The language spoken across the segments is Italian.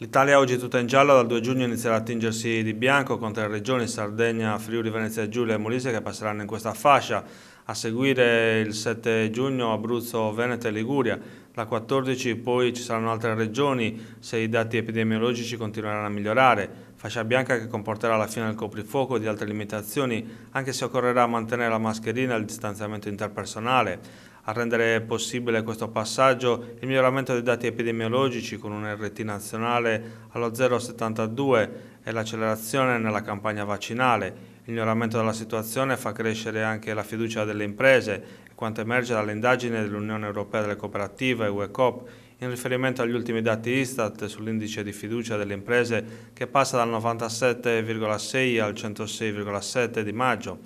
L'Italia oggi è tutta in giallo, dal 2 giugno inizierà a tingersi di bianco con tre regioni, Sardegna, Friuli, Venezia Giulia e Molise che passeranno in questa fascia. A seguire il 7 giugno Abruzzo, Veneto e Liguria. La 14 poi ci saranno altre regioni se i dati epidemiologici continueranno a migliorare. Fascia bianca che comporterà la fine del coprifuoco e di altre limitazioni, anche se occorrerà mantenere la mascherina e il distanziamento interpersonale a rendere possibile questo passaggio il miglioramento dei dati epidemiologici con un RT nazionale allo 0,72 e l'accelerazione nella campagna vaccinale. Il miglioramento della situazione fa crescere anche la fiducia delle imprese, quanto emerge dall'indagine dell'Unione Europea delle Cooperative, UECOP, in riferimento agli ultimi dati Istat sull'indice di fiducia delle imprese che passa dal 97,6 al 106,7 di maggio.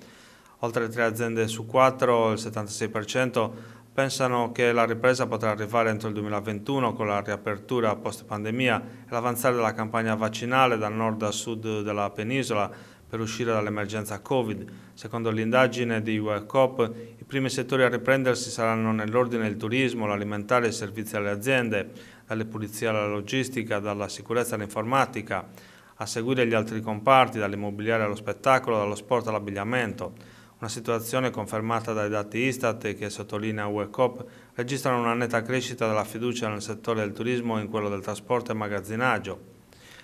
Oltre 3 aziende su 4, il 76%, pensano che la ripresa potrà arrivare entro il 2021 con la riapertura post pandemia e l'avanzare della campagna vaccinale dal nord a sud della penisola per uscire dall'emergenza Covid. Secondo l'indagine di WorldCop, i primi settori a riprendersi saranno nell'ordine il turismo, l'alimentare e i servizi alle aziende, dalle pulizie alla logistica, dalla sicurezza all'informatica, a seguire gli altri comparti, dall'immobiliare allo spettacolo, dallo sport all'abbigliamento una situazione confermata dai dati Istat che sottolinea UECOP, registrano una netta crescita della fiducia nel settore del turismo e in quello del trasporto e magazzinaggio.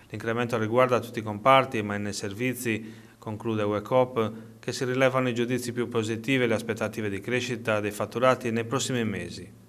L'incremento riguarda tutti i comparti, ma nei servizi, conclude UECOP, che si rilevano i giudizi più positivi e le aspettative di crescita dei fatturati nei prossimi mesi.